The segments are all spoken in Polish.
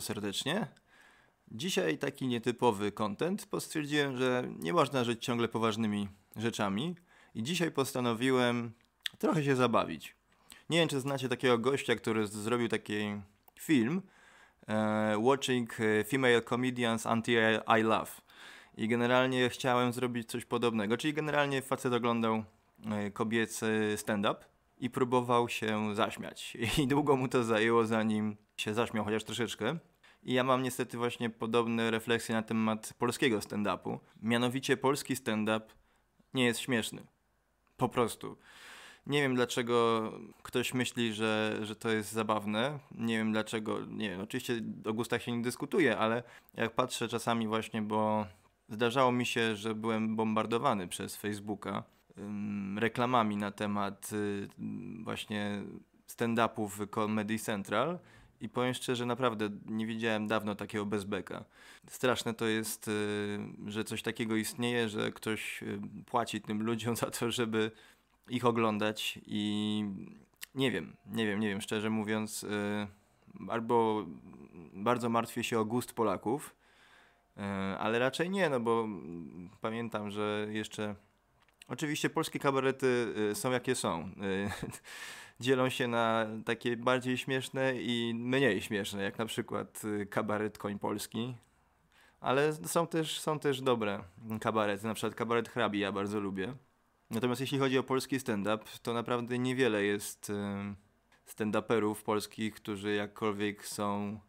serdecznie. Dzisiaj taki nietypowy content, bo stwierdziłem, że nie można żyć ciągle poważnymi rzeczami i dzisiaj postanowiłem trochę się zabawić. Nie wiem, czy znacie takiego gościa, który zrobił taki film e, Watching e, Female Comedians Anti I Love. I generalnie chciałem zrobić coś podobnego, czyli generalnie facet oglądał e, kobiecy stand-up i próbował się zaśmiać. I długo mu to zajęło, zanim się zaśmiał, chociaż troszeczkę. I ja mam niestety właśnie podobne refleksje na temat polskiego stand-upu. Mianowicie polski stand-up nie jest śmieszny. Po prostu. Nie wiem dlaczego ktoś myśli, że, że to jest zabawne. Nie wiem dlaczego. Nie wiem, oczywiście o gustach się nie dyskutuje, ale jak patrzę czasami właśnie, bo zdarzało mi się, że byłem bombardowany przez Facebooka reklamami na temat y, właśnie stand-upów w Comedy Central i powiem szczerze, naprawdę nie widziałem dawno takiego bezbeka. Straszne to jest, y, że coś takiego istnieje, że ktoś y, płaci tym ludziom za to, żeby ich oglądać i nie wiem, nie wiem, nie wiem, szczerze mówiąc, albo bardzo martwię się o gust Polaków, ale raczej nie, no bo mm, pamiętam, że jeszcze Oczywiście polskie kabarety y, są jakie są. Y, dzielą się na takie bardziej śmieszne i mniej śmieszne, jak na przykład y, kabaret Koń Polski. Ale są też, są też dobre kabarety, na przykład kabaret Hrabi ja bardzo lubię. Natomiast jeśli chodzi o polski stand-up, to naprawdę niewiele jest stand-uperów polskich, którzy jakkolwiek są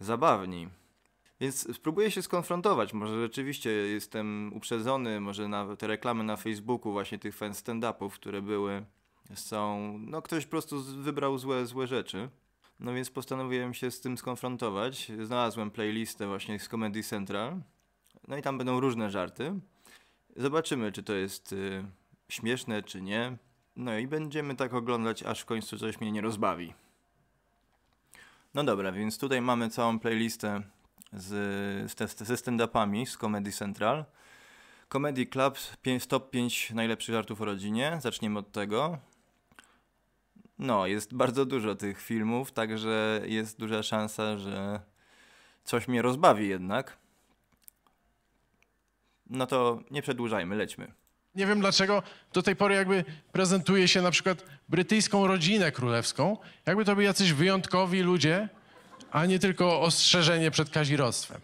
zabawni. Więc spróbuję się skonfrontować. Może rzeczywiście jestem uprzedzony, może na te reklamy na Facebooku, właśnie tych fan stand-upów, które były, są. No, ktoś po prostu wybrał złe, złe rzeczy. No więc postanowiłem się z tym skonfrontować. Znalazłem playlistę właśnie z Comedy Central. No i tam będą różne żarty. Zobaczymy, czy to jest y, śmieszne, czy nie. No i będziemy tak oglądać, aż w końcu coś mnie nie rozbawi. No dobra, więc tutaj mamy całą playlistę z, z, ze stand-upami z Comedy Central. Comedy Club, top 5 najlepszych żartów o rodzinie. Zaczniemy od tego. No, jest bardzo dużo tych filmów, także jest duża szansa, że coś mnie rozbawi jednak. No to nie przedłużajmy, lećmy. Nie wiem dlaczego do tej pory jakby prezentuje się na przykład brytyjską rodzinę królewską, jakby to byli jacyś wyjątkowi ludzie, a nie tylko ostrzeżenie przed kazirodztwem.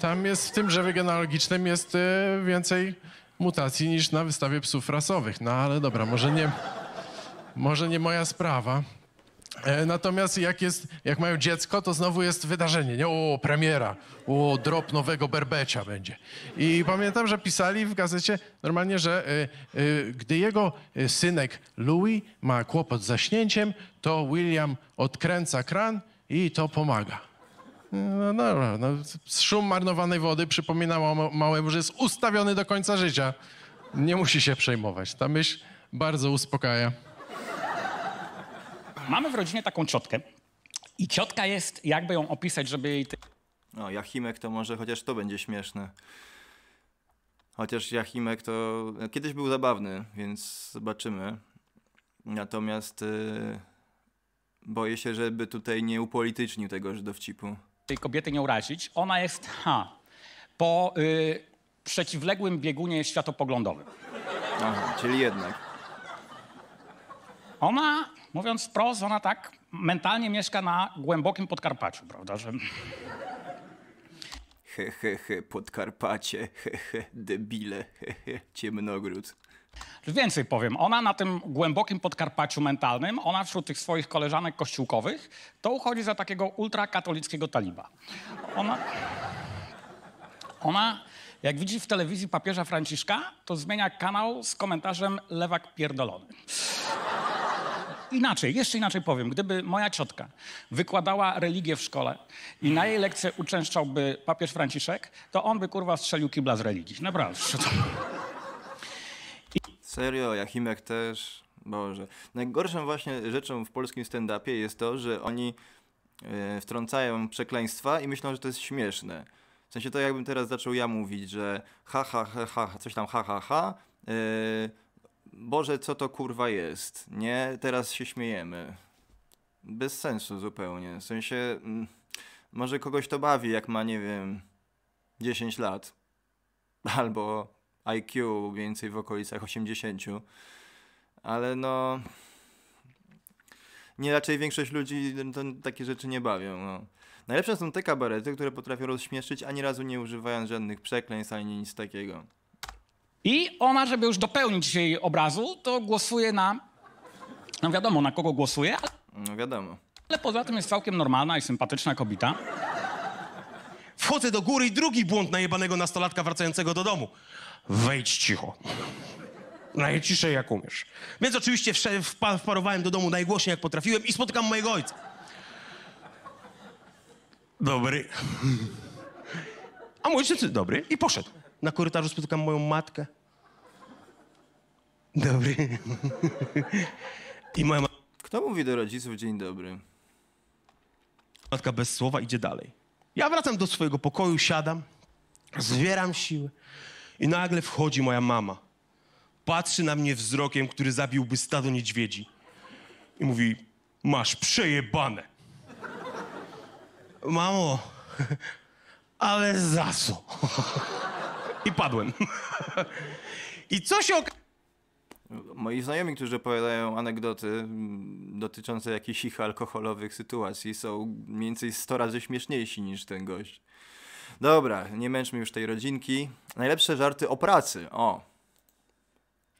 Tam jest, w tym drzewie genealogicznym jest y, więcej mutacji niż na wystawie psów rasowych. No ale dobra, może nie, może nie moja sprawa. E, natomiast jak, jest, jak mają dziecko, to znowu jest wydarzenie, nie? O, premiera, o, drop nowego berbecia będzie. I pamiętam, że pisali w gazecie normalnie, że y, y, gdy jego synek Louis ma kłopot z zaśnięciem, to William odkręca kran i to pomaga. No, no, no szum marnowanej wody przypomina małemu, że jest ustawiony do końca życia. Nie musi się przejmować. Ta myśl bardzo uspokaja. Mamy w rodzinie taką ciotkę i ciotka jest, jakby ją opisać, żeby jej... No, Jachimek to może chociaż to będzie śmieszne. Chociaż Jachimek to e, kiedyś był zabawny, więc zobaczymy. Natomiast yy, boję się, żeby tutaj nie upolitycznił tegoż dowcipu. Tej kobiety nie urazić. Ona jest, ha, po yy, przeciwległym biegunie światopoglądowym. Aha, czyli jednak. Ona Mówiąc wprost, ona tak mentalnie mieszka na głębokim Podkarpaciu, prawda, że... He, he, he, Podkarpacie, he, he, debile, he, he, ciemnogród. Więcej powiem, ona na tym głębokim Podkarpaciu mentalnym, ona wśród tych swoich koleżanek kościółkowych, to uchodzi za takiego ultrakatolickiego taliba. Ona... Ona, jak widzi w telewizji papieża Franciszka, to zmienia kanał z komentarzem lewak pierdolony inaczej, jeszcze inaczej powiem. Gdyby moja ciotka wykładała religię w szkole i na jej lekcję uczęszczałby papież Franciszek, to on by kurwa strzelił kibla z religii. Naprawdę. I... Serio, Jachimek też. Boże. Najgorszą właśnie rzeczą w polskim stand-upie jest to, że oni yy, wtrącają przekleństwa i myślą, że to jest śmieszne. W sensie to jakbym teraz zaczął ja mówić, że ha ha ha ha, coś tam ha ha ha, yy, Boże, co to kurwa jest? Nie, teraz się śmiejemy. Bez sensu zupełnie. W sensie, mm, może kogoś to bawi, jak ma, nie wiem, 10 lat. Albo IQ więcej w okolicach 80. Ale no. Nie, raczej większość ludzi takie rzeczy nie bawią. No. Najlepsze są te kabarety, które potrafią rozśmieszyć, ani razu nie używając żadnych przekleństw ani nic takiego. I ona, żeby już dopełnić jej obrazu, to głosuje na... No wiadomo, na kogo głosuje, ale... No wiadomo. Ale poza tym jest całkiem normalna i sympatyczna kobieta. Wchodzę do góry i drugi błąd najebanego nastolatka wracającego do domu. Wejdź cicho. Najciszej jak umiesz. Więc oczywiście wparowałem do domu najgłośniej jak potrafiłem i spotykam mojego ojca. Dobry. A mój ojciec dobry i poszedł. Na korytarzu spotykam moją matkę. Dobry. I moja Kto mówi do rodziców dzień dobry? Matka bez słowa idzie dalej. Ja wracam do swojego pokoju, siadam, zwieram siły i nagle wchodzi moja mama. Patrzy na mnie wzrokiem, który zabiłby stado niedźwiedzi. I mówi, masz przejebane. Mamo, ale za co? I padłem. I co się ok Moi znajomi, którzy opowiadają anegdoty mm, dotyczące jakichś ich alkoholowych sytuacji, są mniej więcej 100 razy śmieszniejsi niż ten gość. Dobra, nie męczmy już tej rodzinki. Najlepsze żarty o pracy. O.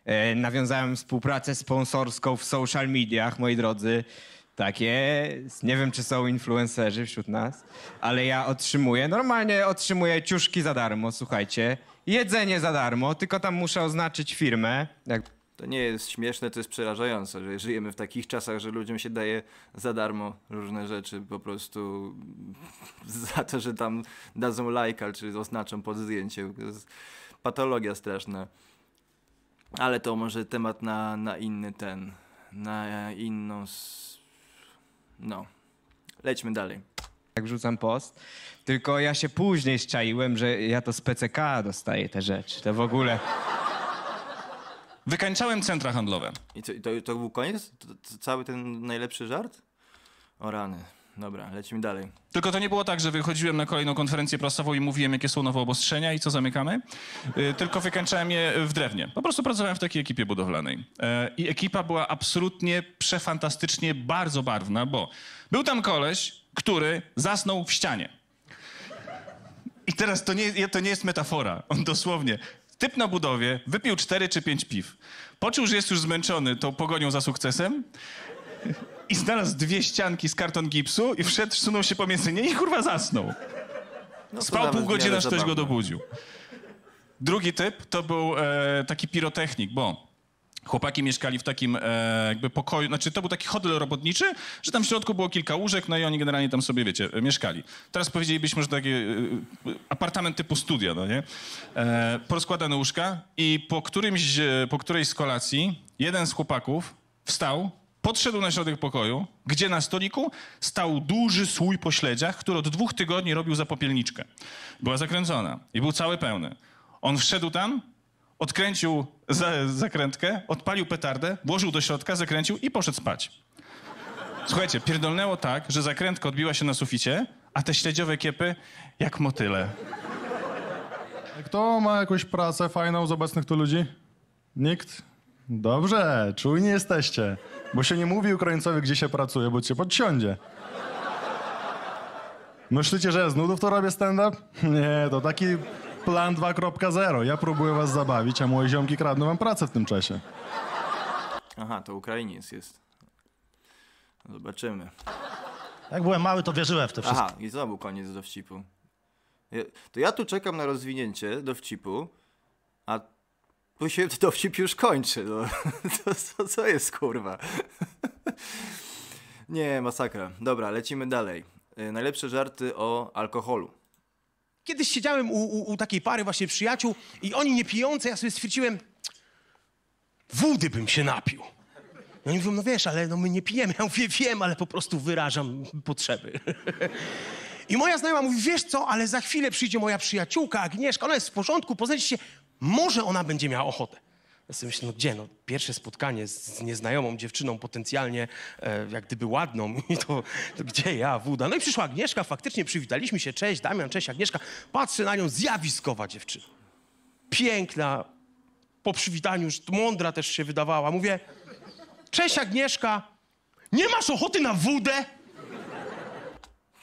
E, nawiązałem współpracę sponsorską w social mediach, moi drodzy. Takie, nie wiem czy są influencerzy wśród nas, ale ja otrzymuję, normalnie otrzymuję ciuszki za darmo, słuchajcie jedzenie za darmo, tylko tam muszę oznaczyć firmę. Jak... To nie jest śmieszne, to jest przerażające, że żyjemy w takich czasach, że ludziom się daje za darmo różne rzeczy po prostu za to, że tam dadzą lajka czy oznaczą pod zdjęciem. To jest patologia straszna. Ale to może temat na, na inny ten, na inną... No. Lećmy dalej jak wrzucam post. Tylko ja się później szczaiłem, że ja to z PCK dostaję te rzeczy. To w ogóle... Wykańczałem centra handlowe. I, to, to, był koniec? To, to, cały ten najlepszy żart? O rany. Dobra, lecimy dalej. Tylko to nie było tak, że wychodziłem na kolejną konferencję prasową i mówiłem, jakie są nowe obostrzenia i co zamykamy. Y, tylko wykańczałem je w drewnie. Po prostu pracowałem w takiej ekipie budowlanej. E, I ekipa była absolutnie przefantastycznie bardzo barwna, bo był tam koleś, który zasnął w ścianie. I teraz to nie, to nie jest metafora. On dosłownie. Typ na budowie wypił 4 czy 5 piw. Poczuł, że jest już zmęczony tą pogonią za sukcesem i znalazł dwie ścianki z karton gipsu i wszedł, wsunął się pomiędzy nie i kurwa zasnął. No Spał pół godziny, aż ktoś go dobudził. Drugi typ to był e, taki pirotechnik, bo Chłopaki mieszkali w takim e, jakby pokoju, znaczy to był taki hotel robotniczy, że tam w środku było kilka łóżek, no i oni generalnie tam sobie, wiecie, e, mieszkali. Teraz powiedzielibyśmy, że taki e, e, apartament typu studia, no nie? E, porozkładane łóżka i po, którymś, e, po którejś z kolacji jeden z chłopaków wstał, podszedł na środek pokoju, gdzie na stoliku stał duży słój po śledziach, który od dwóch tygodni robił za popielniczkę. Była zakręcona i był cały pełny. On wszedł tam, odkręcił za, zakrętkę, odpalił petardę, włożył do środka, zakręcił i poszedł spać. Słuchajcie, pierdolnęło tak, że zakrętka odbiła się na suficie, a te śledziowe kiepy jak motyle. Kto ma jakąś pracę fajną z obecnych tu ludzi? Nikt? Dobrze, czujni jesteście. Bo się nie mówi Ukraińcowi, gdzie się pracuje, bo cię podsiądzie. Myślicie, że z nudów to robię stand-up? Nie, to taki Plan 2.0. Ja próbuję was zabawić, a moje ziomki kradną wam pracę w tym czasie. Aha, to Ukrainiec jest. Zobaczymy. Jak byłem mały, to wierzyłem w to wszystko. Aha, i znowu koniec dowcipu. To ja tu czekam na rozwinięcie dowcipu, a tu się dowcip już kończy. No. To, to co jest kurwa? Nie, masakra. Dobra, lecimy dalej. Y, najlepsze żarty o alkoholu. Kiedyś siedziałem u, u, u takiej pary właśnie przyjaciół i oni nie pijące, ja sobie stwierdziłem, wody bym się napił. No oni mówią, no wiesz, ale no my nie pijemy. Ja mówię, wiem, ale po prostu wyrażam potrzeby. I moja znajoma mówi, wiesz co, ale za chwilę przyjdzie moja przyjaciółka Agnieszka, ona jest w porządku, poznajcie się, może ona będzie miała ochotę. Ja sobie myślę, no gdzie? No, pierwsze spotkanie z nieznajomą dziewczyną, potencjalnie e, jak gdyby ładną, i to, to, gdzie ja, wuda? No i przyszła Agnieszka, faktycznie przywitaliśmy się, cześć Damian, cześć Agnieszka. Patrzę na nią, zjawiskowa dziewczyna. Piękna, po przywitaniu już mądra też się wydawała. Mówię, cześć Agnieszka, nie masz ochoty na wódę?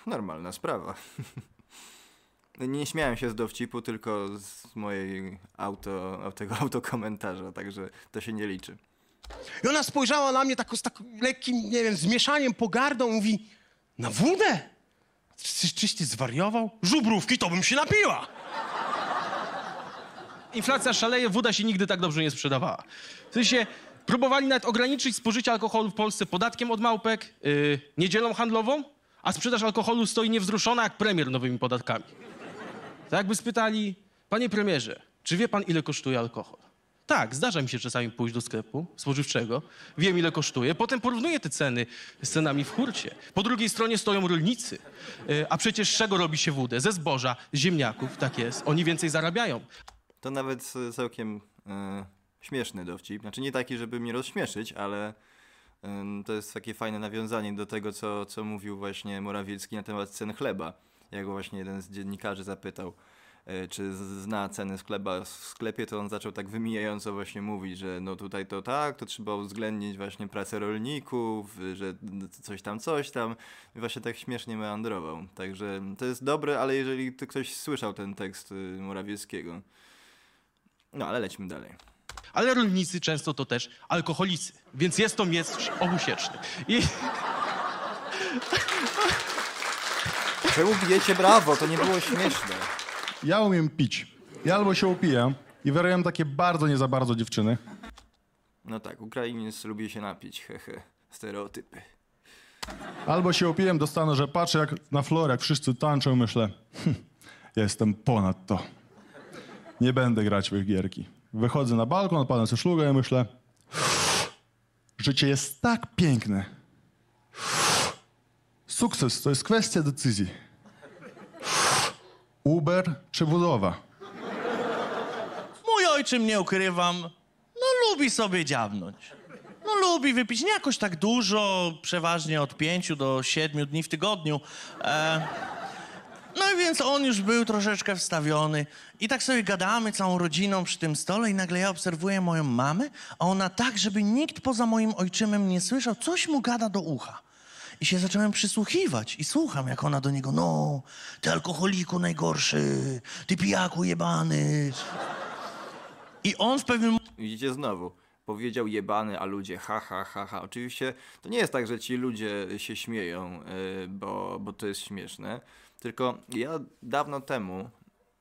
Normalna sprawa. No nie śmiałem się z dowcipu, tylko z mojej auto, tego autokomentarza, także to się nie liczy. I ona spojrzała na mnie tak, z takim lekkim, nie wiem, zmieszaniem, pogardą, mówi, na wódę? Czy, czyś ty zwariował? Żubrówki to bym się napiła! Inflacja szaleje, woda się nigdy tak dobrze nie sprzedawała. W sensie, próbowali nawet ograniczyć spożycie alkoholu w Polsce podatkiem od małpek, yy, niedzielą handlową, a sprzedaż alkoholu stoi niewzruszona jak premier nowymi podatkami. To tak jakby spytali, panie premierze, czy wie pan, ile kosztuje alkohol? Tak, zdarza mi się czasami pójść do sklepu spożywczego, wiem ile kosztuje, potem porównuję te ceny z cenami w hurcie. Po drugiej stronie stoją rolnicy, e, a przecież z czego robi się wódę? Ze zboża, ziemniaków, tak jest, oni więcej zarabiają. To nawet całkiem e, śmieszny dowcip, znaczy nie taki, żeby mnie rozśmieszyć, ale to jest takie fajne nawiązanie do tego, co, co mówił właśnie Morawiecki na temat cen chleba go właśnie jeden z dziennikarzy zapytał, e, czy zna ceny skleba, w sklepie, to on zaczął tak wymijająco właśnie mówić, że no tutaj to tak, to trzeba uwzględnić właśnie pracę rolników, że coś tam, coś tam. I właśnie tak śmiesznie meandrował. Także to jest dobre, ale jeżeli ktoś słyszał ten tekst y, Morawieckiego. No ale lećmy dalej. Ale rolnicy często to też alkoholicy, więc jest to mistrz obusieczny. I... Czemu cię, brawo? To nie było śmieszne. Ja umiem pić. Ja albo się upijam i wyrabiam takie bardzo nie za bardzo dziewczyny. No tak, Ukrainiec lubi się napić, hehe. Stereotypy. Albo się upijam, dostanę, że patrzę jak na florę, jak wszyscy tańczą, myślę, hm, jestem ponad to. Nie będę grać w ich gierki. Wychodzę na balkon, odpalam sobie szlugę i myślę, hm, życie jest tak piękne. Hm, sukces to jest kwestia decyzji. Uber czy budowa? Mój ojczym nie ukrywam, no lubi sobie dziabnąć. No lubi wypić, nie jakoś tak dużo, przeważnie od pięciu do siedmiu dni w tygodniu. E... No i więc on już był troszeczkę wstawiony. I tak sobie gadamy całą rodziną przy tym stole i nagle ja obserwuję moją mamę, a ona tak, żeby nikt poza moim ojczymem nie słyszał, coś mu gada do ucha. I się zacząłem przysłuchiwać i słucham, jak ona do niego, no, ty alkoholiku najgorszy, ty pijaku jebany. I on w pewnym... Widzicie znowu, powiedział jebany, a ludzie ha, ha, ha, ha. Oczywiście to nie jest tak, że ci ludzie się śmieją, y, bo, bo to jest śmieszne, tylko ja dawno temu,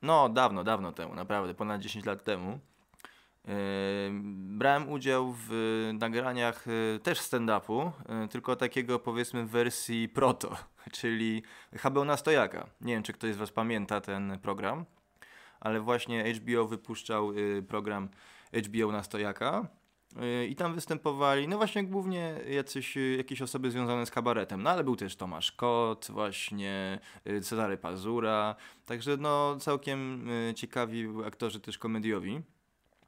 no dawno, dawno temu, naprawdę, ponad 10 lat temu, Brałem udział w y, nagraniach y, też stand-upu, y, tylko takiego powiedzmy w wersji proto, czyli HBO na stojaka. Nie wiem, czy ktoś z Was pamięta ten program, ale właśnie HBO wypuszczał program HBO na stojaka i tam występowali, no właśnie głównie jacyś, jakieś osoby związane z kabaretem, no ale był też Tomasz Kot, właśnie Cezary Pazura, także no całkiem ciekawi aktorzy też komediowi.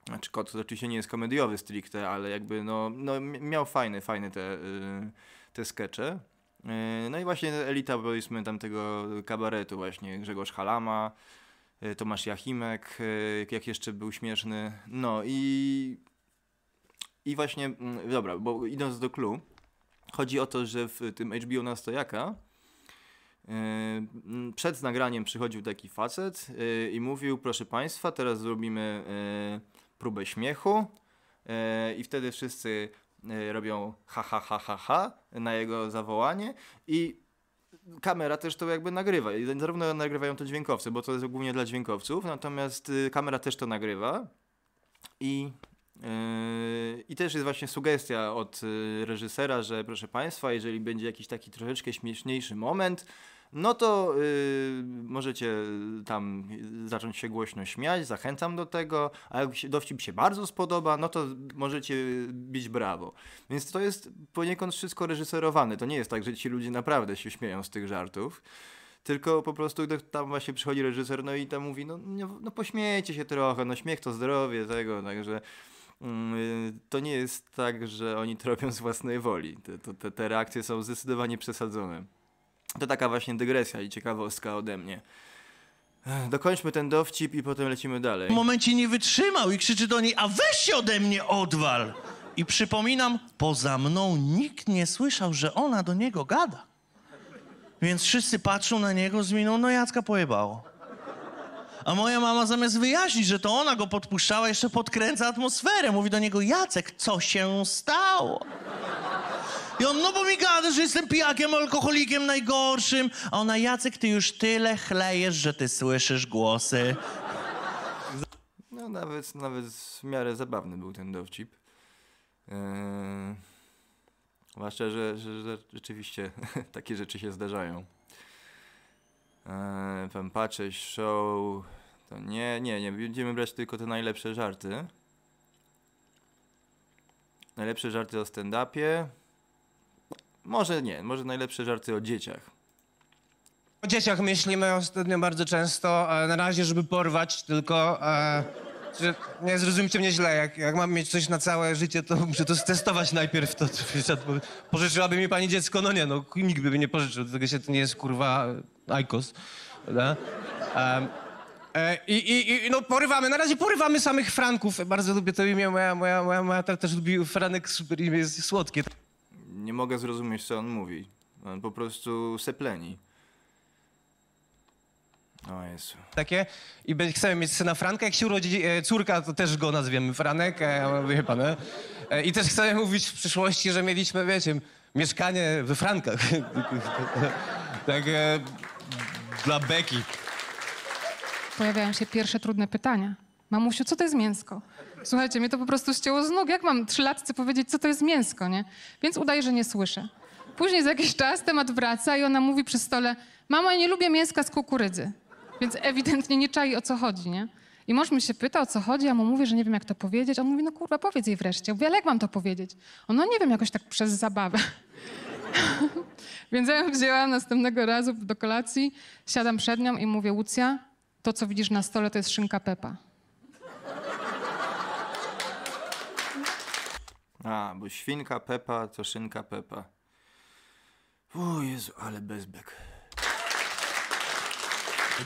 Znaczy kot to oczywiście nie jest komediowy stricte, ale jakby no, no miał fajne, fajne te, y, te skecze. Y, no i właśnie elita powiedzmy tamtego kabaretu właśnie, Grzegorz Halama, y, Tomasz Jachimek, jak jeszcze był śmieszny. No i, i właśnie, mm, dobra, bo idąc do clue, chodzi o to, że w tym HBO Nastojaka przed nagraniem przychodził taki facet i mówił, proszę Państwa, teraz zrobimy próbę śmiechu e, i wtedy wszyscy e, robią ha, ha, ha, ha, ha na jego zawołanie i kamera też to jakby nagrywa. I zarówno nagrywają to dźwiękowcy, bo to jest głównie dla dźwiękowców, natomiast y, kamera też to nagrywa i... Y, I też jest właśnie sugestia od y, reżysera, że proszę Państwa, jeżeli będzie jakiś taki troszeczkę śmieszniejszy moment, no to y, możecie tam zacząć się głośno śmiać, zachęcam do tego, a jak dowcip się bardzo spodoba, no to możecie bić brawo. Więc to jest poniekąd wszystko reżyserowane, to nie jest tak, że ci ludzie naprawdę się śmieją z tych żartów, tylko po prostu tam właśnie przychodzi reżyser, no i tam mówi, no, no, no pośmiejcie się trochę, no śmiech to zdrowie tego, także mm, y, to nie jest tak, że oni to robią z własnej woli. Te, te, te reakcje są zdecydowanie przesadzone. To taka właśnie dygresja i ciekawostka ode mnie. Dokończmy ten dowcip i potem lecimy dalej. W momencie nie wytrzymał i krzyczy do niej, a weź się ode mnie odwal! I przypominam, poza mną nikt nie słyszał, że ona do niego gada. Więc wszyscy patrzą na niego z miną, no Jacka pojebało. A moja mama zamiast wyjaśnić, że to ona go podpuszczała, jeszcze podkręca atmosferę. Mówi do niego, Jacek, co się stało? I on, no bo mi gada, że jestem pijakiem, alkoholikiem najgorszym. A ona, Jacek, ty już tyle chlejesz, że ty słyszysz głosy. No nawet, nawet w miarę zabawny był ten dowcip. Yy... Zwłaszcza, że, że, że, rzeczywiście takie rzeczy się zdarzają. Yy, pan patrzeć show, to nie, nie, nie, będziemy brać tylko te najlepsze żarty. Najlepsze żarty o stand-upie, może nie, może najlepsze żarty o dzieciach. O dzieciach myślimy ostatnio bardzo często, e, na razie, żeby porwać tylko. E, nie zrozumcie mnie źle, jak, jak mam mieć coś na całe życie, to muszę to stestować najpierw. To, to, pożyczyłaby mi pani dziecko? No nie, no nikt by mnie nie pożyczył, dlatego się to nie jest kurwa ajkos. E, e, i, i, no porywamy, na razie porywamy samych Franków. Bardzo lubię to imię, moja, moja, moja, moja też lubi Franek, super imię, jest słodkie nie mogę zrozumieć, co on mówi. On po prostu sepleni. O Jezu. Takie. I be- chcemy mieć syna Franka. Jak się urodzi e, córka, to też go nazwiemy Franek, e, wie pan. E? E, I też chcemy mówić w przyszłości, że mieliśmy, wiecie, mieszkanie we Frankach. tak e, dla Beki. Pojawiają się pierwsze trudne pytania. Mamusiu, co to jest mięsko? Słuchajcie, mnie to po prostu ścięło z nóg. Jak mam trzylatce powiedzieć, co to jest mięsko, nie? Więc udaję, że nie słyszę. Później za jakiś czas temat wraca i ona mówi przy stole, mama, nie lubię mięska z kukurydzy. Więc ewidentnie nie czai, o co chodzi, nie? I mąż mi się pyta, o co chodzi, a mu mówię, że nie wiem, jak to powiedzieć. On mówi, no kurwa, powiedz jej wreszcie. mówię, ale jak mam to powiedzieć? On, no nie wiem, jakoś tak przez zabawę. Więc ja ją wzięłam następnego razu do kolacji, siadam przed nią i mówię, Łucja, to, co widzisz na stole, to jest szynka Pepa. A, bo świnka Pepa to szynka Pepa. O Jezu, ale bezbek.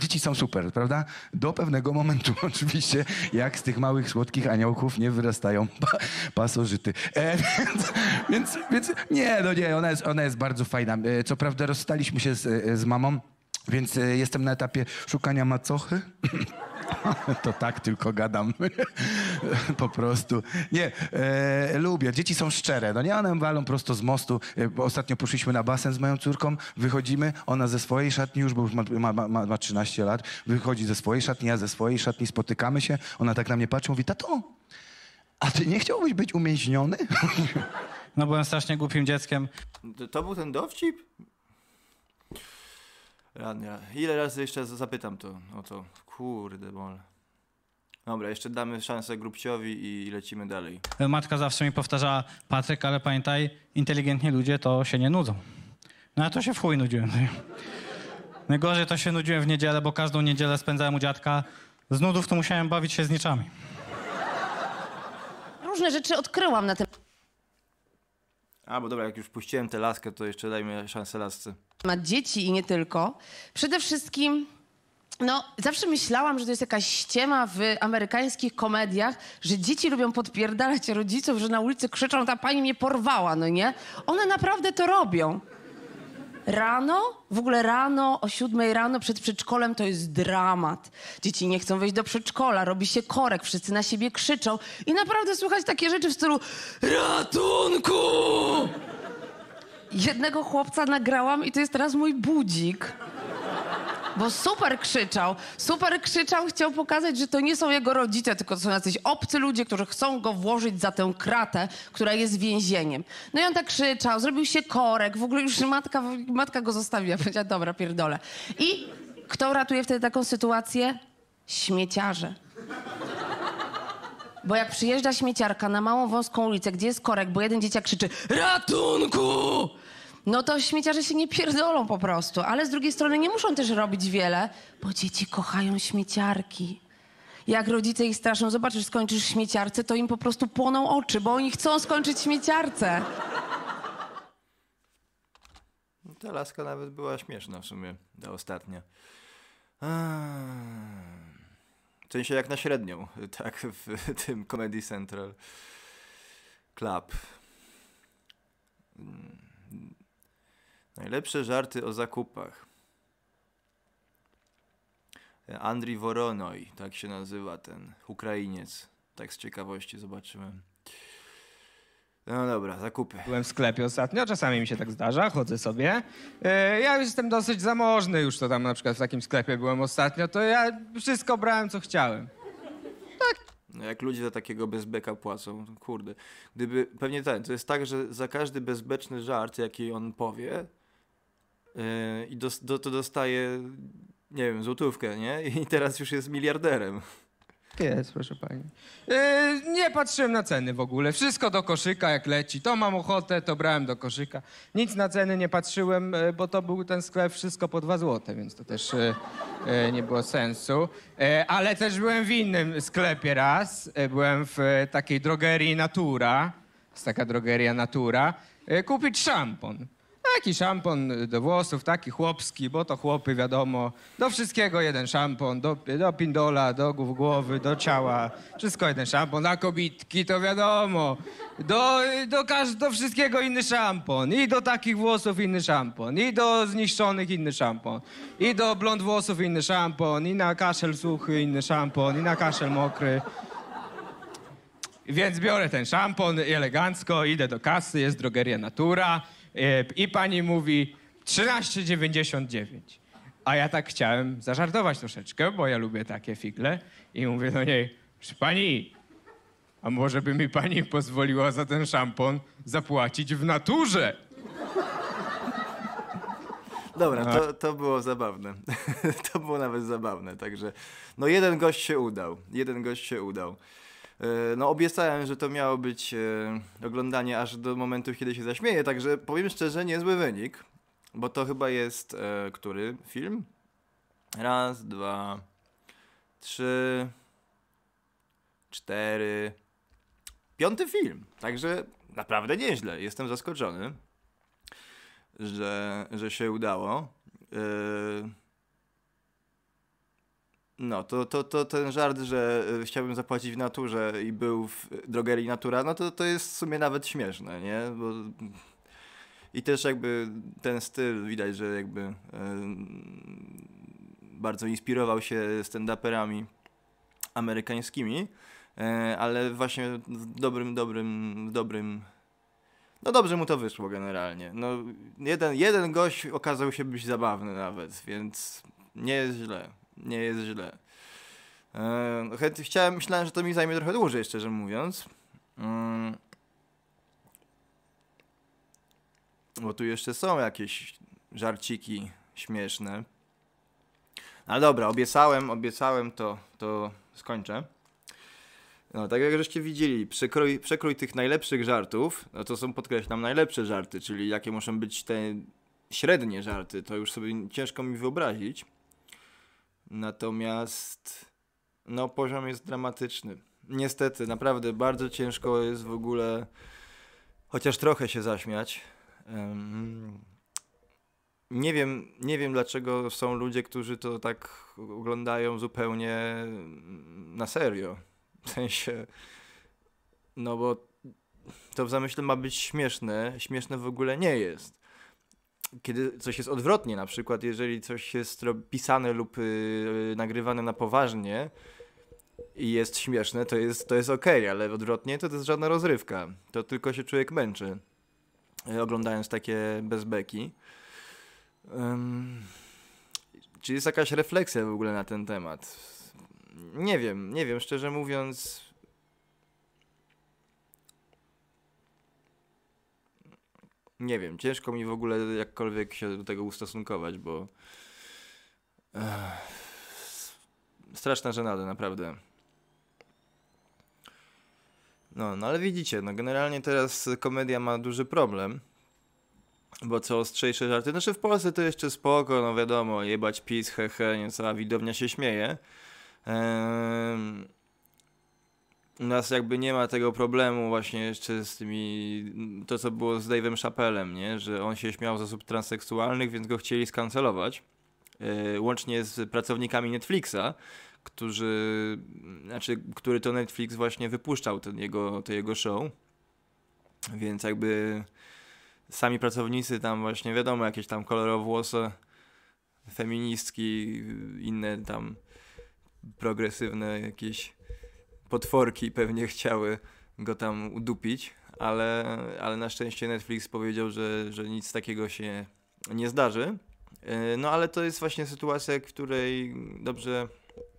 Dzieci są super, prawda? Do pewnego momentu oczywiście, jak z tych małych, słodkich aniołków nie wyrastają pa pasożyty. E, więc, więc, więc, nie, no nie, ona jest, ona jest bardzo fajna. E, co prawda rozstaliśmy się z, e, z mamą, więc e, jestem na etapie szukania macochy. To tak tylko gadam. po prostu. Nie, e, lubię. Dzieci są szczere. No nie, one walą prosto z mostu. E, ostatnio poszliśmy na basen z moją córką, wychodzimy, ona ze swojej szatni już, bo już ma, ma, ma, ma 13 lat, wychodzi ze swojej szatni, ja ze swojej szatni, spotykamy się, ona tak na mnie patrzy, mówi, tato, a ty nie chciałbyś być umięśniony? No byłem strasznie głupim dzieckiem. To, to był ten dowcip? Radnia. Ile razy jeszcze zapytam to o to? Kurde bol. Dobra, jeszcze damy szansę Grubciowi i lecimy dalej. E, matka zawsze mi powtarzała, Patryk, ale pamiętaj, inteligentni ludzie to się nie nudzą. No ja to się w chuj nudziłem. Najgorzej to się nudziłem w niedzielę, bo każdą niedzielę spędzałem u dziadka. Z nudów to musiałem bawić się z niczami. Różne rzeczy odkryłam na tym a, bo dobra, jak już puściłem tę laskę, to jeszcze dajmy szansę lasce. Ma dzieci i nie tylko. Przede wszystkim... No, zawsze myślałam, że to jest jakaś ściema w amerykańskich komediach, że dzieci lubią podpierdalać rodziców, że na ulicy krzyczą, ta pani mnie porwała, no nie? One naprawdę to robią. Rano, w ogóle rano, o siódmej rano przed przedszkolem to jest dramat. Dzieci nie chcą wejść do przedszkola, robi się korek, wszyscy na siebie krzyczą i naprawdę słychać takie rzeczy w stylu ratunku! Jednego chłopca nagrałam i to jest teraz mój budzik. Bo super krzyczał, super krzyczał, chciał pokazać, że to nie są jego rodzice, tylko to są jacyś obcy ludzie, którzy chcą go włożyć za tę kratę, która jest więzieniem. No i on tak krzyczał, zrobił się korek, w ogóle już matka, matka go zostawiła, powiedziała, dobra, pierdolę. I kto ratuje wtedy taką sytuację? Śmieciarze. Bo jak przyjeżdża śmieciarka na małą wąską ulicę, gdzie jest korek, bo jeden dzieciak krzyczy ratunku! no to śmieciarze się nie pierdolą po prostu. Ale z drugiej strony nie muszą też robić wiele, bo dzieci kochają śmieciarki. Jak rodzice ich straszą, zobaczysz, skończysz śmieciarce, to im po prostu płoną oczy, bo oni chcą skończyć śmieciarce. No ta laska nawet była śmieszna w sumie, ta ostatnia. W sensie jak na średnią, tak, w tym Comedy Central Club. Mm. Najlepsze żarty o zakupach. Andrii Woronoj, tak się nazywa ten Ukrainiec. Tak z ciekawości zobaczyłem. No dobra, zakupy. Byłem w sklepie ostatnio, czasami mi się tak zdarza, chodzę sobie. E, ja już jestem dosyć zamożny już, to tam na przykład w takim sklepie byłem ostatnio, to ja wszystko brałem, co chciałem. Tak. No jak ludzie za takiego bezbeka płacą, kurde. Gdyby, pewnie tak, to jest tak, że za każdy bezbeczny żart, jaki on powie, Y, i do, to dostaje, nie wiem, złotówkę, nie? I teraz już jest miliarderem. Jest, proszę pani. Yy, nie patrzyłem na ceny w ogóle. Wszystko do koszyka, jak leci. To mam ochotę, to brałem do koszyka. Nic na ceny nie patrzyłem, yy, bo to był ten sklep wszystko po dwa złote, więc to też yy, nie było sensu. Y, ale też byłem w innym sklepie raz. byłem w takiej drogerii Natura. Jest taka drogeria Natura. kupić szampon. Taki szampon y, do włosów, taki chłopski, bo to chłopy, wiadomo. Do wszystkiego jeden szampon, do, do pindola, do głowy, do ciała. Wszystko jeden szampon. Na kobitki to wiadomo. Do, do, każ- do wszystkiego inny szampon. I do takich włosów inny szampon. I do zniszczonych inny szampon. I do blond włosów inny szampon. I na kaszel suchy inny szampon. I na kaszel mokry. Więc biorę ten szampon elegancko, idę do kasy, jest drogeria Natura. E, I pani mówi 13,99. A ja tak chciałem zażartować troszeczkę, bo ja lubię takie figle. I mówię do niej, proszę pani, a może by mi pani pozwoliła za ten szampon zapłacić w naturze? Dobra, to, tak. to było zabawne. to było nawet zabawne, także no jeden gość się udał. Jeden gość się udał. E, no obiecałem, że to miało być e, oglądanie aż do momentu, kiedy się zaśmieję, także powiem szczerze, niezły wynik, bo to chyba jest, e, który film? Raz, dwa, trzy, cztery, piąty film, także naprawdę nieźle, jestem zaskoczony, że, że się udało. Yy no, to, to, to ten żart, że e, chciałbym zapłacić w naturze i był w drogerii natura, no to, to jest w sumie nawet śmieszne, nie? Bo... I też jakby ten styl widać, że jakby yy, bardzo inspirował się stand-uperami amerykańskimi, yy, ale właśnie w dobrym, dobrym, dobrym no dobrze mu to wyszło generalnie. No, jeden, jeden gość okazał się być zabawny nawet, więc nie jest źle nie jest źle. chciałem, myślałem, że to mi zajmie trochę dłużej, szczerze mówiąc. Mm. Bo tu jeszcze są jakieś żarciki śmieszne. No ale dobra, obiecałem, obiecałem, to, to skończę. No, tak jak żeście widzieli, przekrój, przekrój tych najlepszych żartów, no to są, podkreślam, najlepsze żarty, czyli jakie muszą być te średnie żarty, to już sobie ciężko mi wyobrazić. Natomiast no, poziom jest dramatyczny. Niestety, naprawdę bardzo ciężko jest w ogóle chociaż trochę się zaśmiać. Nie wiem, nie wiem dlaczego są ludzie, którzy to tak oglądają zupełnie mm, na serio. W sensie, no bo to w zamyśle ma być śmieszne, śmieszne w ogóle nie jest kiedy coś jest odwrotnie, na przykład jeżeli coś jest pisane lub y, y, nagrywane na poważnie i jest śmieszne, to jest, to jest ok, ale odwrotnie to, to jest żadna rozrywka. To tylko się człowiek męczy, y, oglądając takie bezbeki. czy jest jakaś refleksja w ogóle na ten temat? Nie wiem, nie wiem, szczerze mówiąc, nie wiem, ciężko mi w ogóle jakkolwiek się do tego ustosunkować, bo straszna żenada, naprawdę. No, no ale widzicie, no generalnie teraz komedia ma duży problem, bo co ostrzejsze żarty, znaczy w Polsce to jeszcze spoko, no wiadomo, jebać pis, hehe, he, nie cała widownia się śmieje. Ehm, u nas jakby nie ma tego problemu właśnie jeszcze z tymi, to co było z Dave'em Chappellem, nie? że on się śmiał z osób transseksualnych, więc go chcieli skancelować, yy, łącznie z pracownikami Netflixa, którzy, znaczy, który to Netflix właśnie wypuszczał ten jego, to jego show, więc jakby sami pracownicy tam właśnie, wiadomo, jakieś tam kolorowłose feministki, inne tam progresywne jakieś potworki pewnie chciały go tam udupić, ale, ale na szczęście Netflix powiedział, że, że nic takiego się nie zdarzy. E, no ale to jest właśnie sytuacja, której dobrze,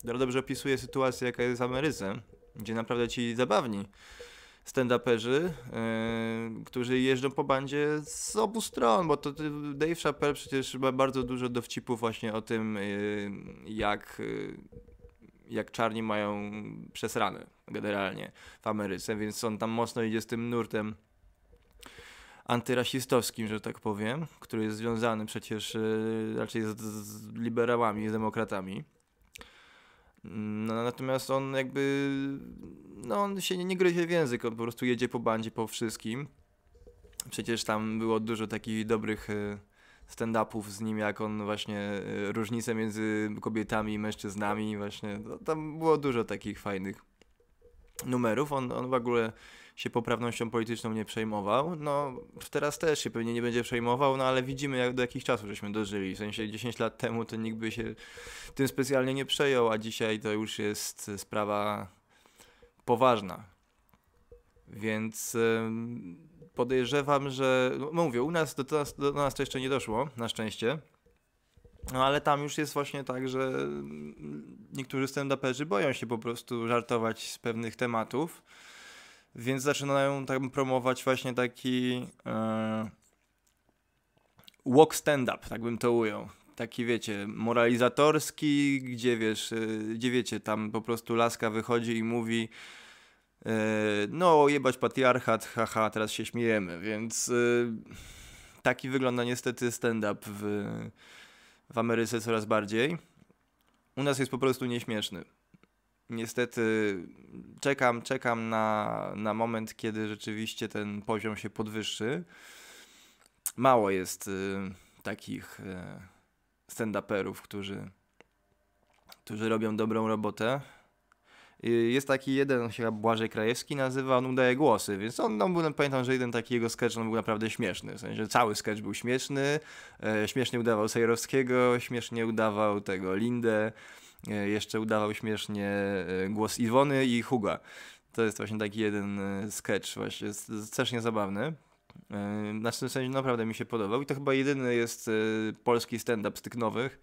dobrze opisuje sytuację, jaka jest w Ameryce, gdzie naprawdę ci zabawni stand-uperzy, yy, którzy jeżdżą po bandzie z obu stron, bo to Dave Chappelle przecież ma bardzo dużo dowcipów właśnie o tym, yy, jak yy, jak czarni mają przesrany generalnie w Ameryce, więc on tam mocno idzie z tym nurtem antyrasistowskim, że tak powiem, który jest związany przecież y, raczej z, z liberałami, z demokratami. No, natomiast on jakby, no on się nie, nie gryzie w język, on po prostu jedzie po bandzie, po wszystkim. Przecież tam było dużo takich dobrych y, stand-upów z nim, jak on właśnie y, różnice między kobietami i mężczyznami, właśnie tam było dużo takich fajnych numerów. On, on w ogóle się poprawnością polityczną nie przejmował. No, teraz też się pewnie nie będzie przejmował, no ale widzimy, jak do jakich czasów żeśmy dożyli. W sensie 10 lat temu to nikt by się tym specjalnie nie przejął, a dzisiaj to już jest sprawa poważna. Więc. Yy podejrzewam, że. No, no mówię, u nas do, do, nas, do nas to jeszcze nie doszło, na szczęście. No ale tam już jest właśnie tak, że mm, niektórzy stand-uperzy boją się po prostu żartować z pewnych tematów, więc zaczynają tam promować właśnie taki e, walk stand-up, tak bym to ujął. Taki wiecie, moralizatorski, gdzie wiesz, e, gdzie wiecie, tam po prostu laska wychodzi i mówi E, no jebać patriarchat, haha, teraz się śmiejemy, więc e, taki wygląda niestety stand-up w, w Ameryce coraz bardziej. U nas jest po prostu nieśmieszny. Niestety czekam, czekam na, na moment, kiedy rzeczywiście ten poziom się podwyższy. Mało jest e, takich stand-uperów, którzy, którzy robią dobrą robotę. Y, jest taki jeden, on się chyba Błażej Krajewski nazywa, on udaje głosy, więc on, no, pamiętam, że jeden taki jego sketch, on był naprawdę śmieszny, w sensie cały sketch był śmieszny, e, śmiesznie udawał Sejrowskiego, śmiesznie udawał tego Lindę, e, jeszcze udawał śmiesznie e, głos Iwony i Huga. To jest właśnie taki jeden sketch właśnie, strasznie zabawny. Na znaczy, tym sensie naprawdę mi się podobał i to chyba jedyny jest polski stand-up z tych nowych,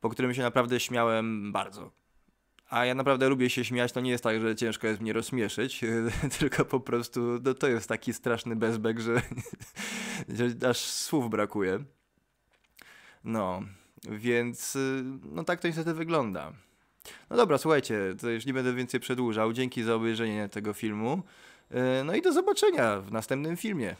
po którym się naprawdę śmiałem bardzo. A ja naprawdę lubię się śmiać, to nie jest tak, że ciężko jest mnie rozśmieszyć, tylko po prostu no, to jest taki straszny bezbek, że, że aż słów brakuje. No, więc no tak to niestety wygląda. No dobra, słuchajcie, to już nie będę więcej przedłużał. Dzięki za obejrzenie tego filmu. E, no i do zobaczenia w następnym filmie.